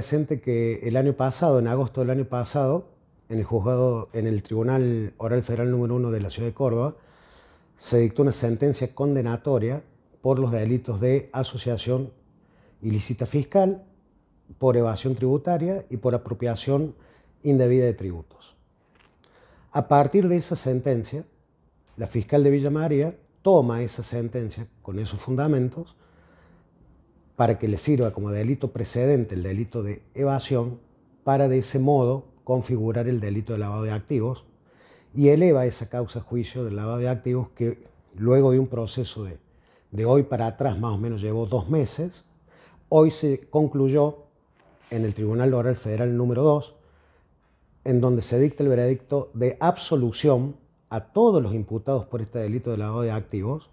presente que el año pasado, en agosto del año pasado, en el juzgado, en el Tribunal Oral Federal número uno de la Ciudad de Córdoba, se dictó una sentencia condenatoria por los delitos de asociación ilícita fiscal, por evasión tributaria y por apropiación indebida de tributos. A partir de esa sentencia, la fiscal de Villa María toma esa sentencia con esos fundamentos para que le sirva como delito precedente el delito de evasión, para de ese modo configurar el delito de lavado de activos y eleva esa causa a juicio del lavado de activos que luego de un proceso de, de hoy para atrás más o menos llevó dos meses, hoy se concluyó en el Tribunal Oral Federal número 2, en donde se dicta el veredicto de absolución a todos los imputados por este delito de lavado de activos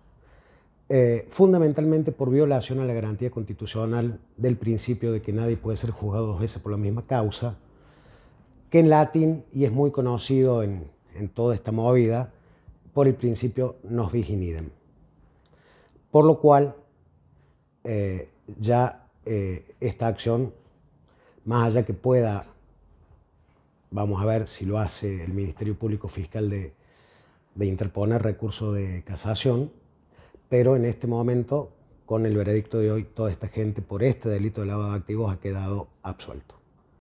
eh, fundamentalmente por violación a la garantía constitucional del principio de que nadie puede ser juzgado dos veces por la misma causa, que en latín, y es muy conocido en, toda esta movida, por el principio nos viginidem. Por lo cual, eh, ya eh, esta acción, más allá que pueda, vamos a ver si lo hace el Ministerio Público Fiscal de, de interponer recurso de casación, pero en este momento, con el veredicto de hoy, toda esta gente por este delito de lavado de activos ha quedado absuelto.